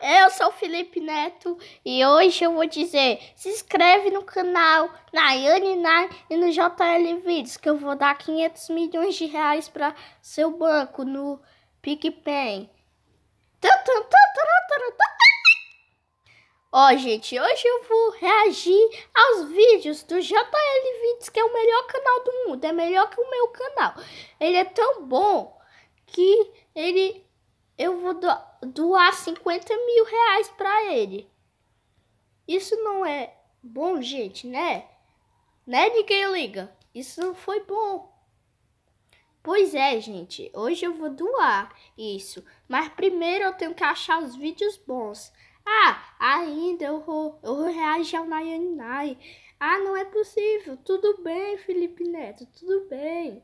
eu sou o Felipe Neto e hoje eu vou dizer: se inscreve no canal Nayane Nay e no JL Vídeos, que eu vou dar 500 milhões de reais para seu banco no PicPay. Ó, oh, gente, hoje eu vou reagir aos vídeos do JL Vídeos, que é o melhor canal do mundo. É melhor que o meu canal. Ele é tão bom que ele eu vou doar 50 mil reais para ele. Isso não é bom, gente, né? Né, ninguém liga? Isso não foi bom. Pois é, gente, hoje eu vou doar isso, mas primeiro eu tenho que achar os vídeos bons. Ah, ainda eu vou, eu vou reagir ao Nayanai. Ah, não é possível. Tudo bem, Felipe Neto, tudo bem.